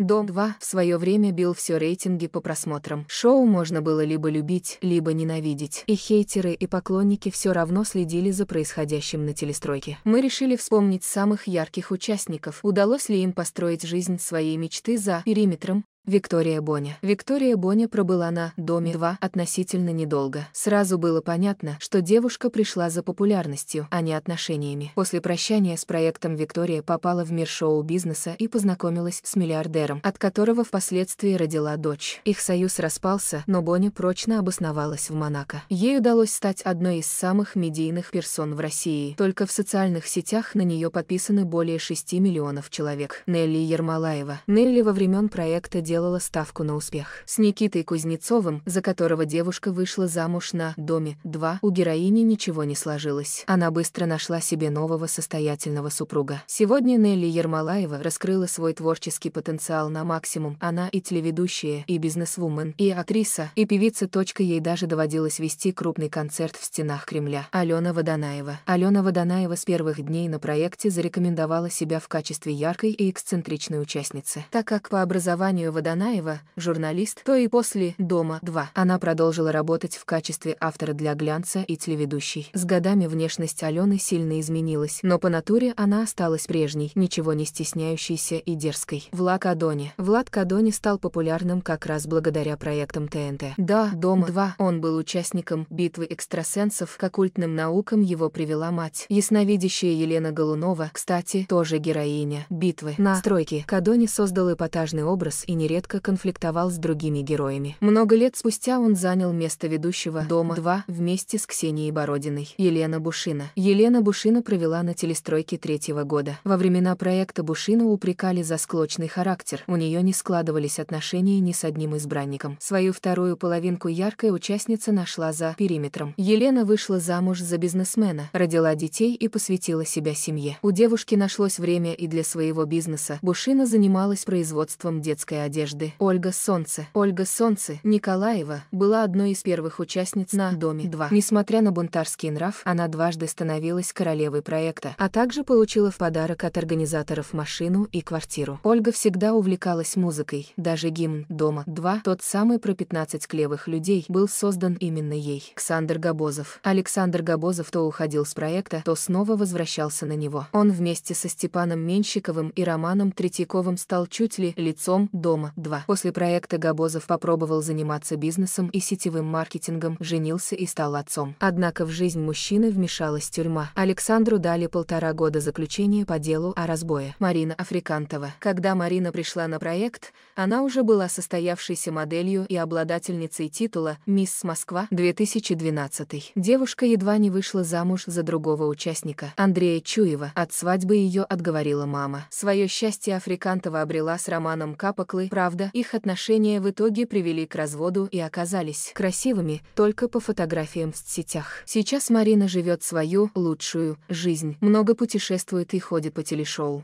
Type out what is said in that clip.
Дом 2 в свое время бил все рейтинги по просмотрам. Шоу можно было либо любить, либо ненавидеть. И хейтеры, и поклонники все равно следили за происходящим на телестройке. Мы решили вспомнить самых ярких участников. Удалось ли им построить жизнь своей мечты за периметром? Виктория Боня. Виктория Боня пробыла на «Доме 2» относительно недолго. Сразу было понятно, что девушка пришла за популярностью, а не отношениями. После прощания с проектом Виктория попала в мир шоу-бизнеса и познакомилась с миллиардером, от которого впоследствии родила дочь. Их союз распался, но Боня прочно обосновалась в Монако. Ей удалось стать одной из самых медийных персон в России. Только в социальных сетях на нее подписаны более 6 миллионов человек. Нелли Ермолаева. Нелли во времен проекта «Девушка» делала ставку на успех. С Никитой Кузнецовым, за которого девушка вышла замуж на «Доме 2», у героини ничего не сложилось. Она быстро нашла себе нового состоятельного супруга. Сегодня Нелли Ермолаева раскрыла свой творческий потенциал на максимум. Она и телеведущая, и бизнесвумен, и актриса, и певица. Точка ей даже доводилось вести крупный концерт в стенах Кремля. Алена Водонаева. Алена Водонаева с первых дней на проекте зарекомендовала себя в качестве яркой и эксцентричной участницы. Так как по образованию Водонаева Водонаева, журналист, то и после «Дома-2» она продолжила работать в качестве автора для «Глянца» и телеведущей. С годами внешность Алены сильно изменилась, но по натуре она осталась прежней, ничего не стесняющейся и дерзкой. Влад Кадони. Влад Кадони стал популярным как раз благодаря проектам ТНТ. Да, Дома 2 он был участником «Битвы экстрасенсов», к оккультным наукам его привела мать. Ясновидящая Елена Голунова, кстати, тоже героиня «Битвы». На стройке Кадони создал эпатажный образ и нередко редко конфликтовал с другими героями. Много лет спустя он занял место ведущего «Дома-2» вместе с Ксенией Бородиной. Елена Бушина. Елена Бушина провела на телестройке третьего года. Во времена проекта Бушину упрекали за склочный характер. У нее не складывались отношения ни с одним избранником. Свою вторую половинку яркая участница нашла за периметром. Елена вышла замуж за бизнесмена, родила детей и посвятила себя семье. У девушки нашлось время и для своего бизнеса. Бушина занималась производством детской одежды одежды. Ольга Солнце. Ольга Солнце Николаева была одной из первых участниц на «Доме 2». Несмотря на бунтарский нрав, она дважды становилась королевой проекта, а также получила в подарок от организаторов машину и квартиру. Ольга всегда увлекалась музыкой. Даже гимн «Дома 2», тот самый про 15 клевых людей, был создан именно ей. Александр Габозов. Александр Габозов то уходил с проекта, то снова возвращался на него. Он вместе со Степаном Менщиковым и Романом Третьяковым стал чуть ли лицом «Дома 2. После проекта Габозов попробовал заниматься бизнесом и сетевым маркетингом, женился и стал отцом. Однако в жизнь мужчины вмешалась тюрьма. Александру дали полтора года заключения по делу о разбое. Марина Африкантова. Когда Марина пришла на проект, она уже была состоявшейся моделью и обладательницей титула «Мисс Москва 2012». Девушка едва не вышла замуж за другого участника, Андрея Чуева. От свадьбы ее отговорила мама. Свое счастье Африкантова обрела с романом Капоклы Правда, их отношения в итоге привели к разводу и оказались красивыми только по фотографиям в сетях. Сейчас Марина живет свою лучшую жизнь, много путешествует и ходит по телешоу.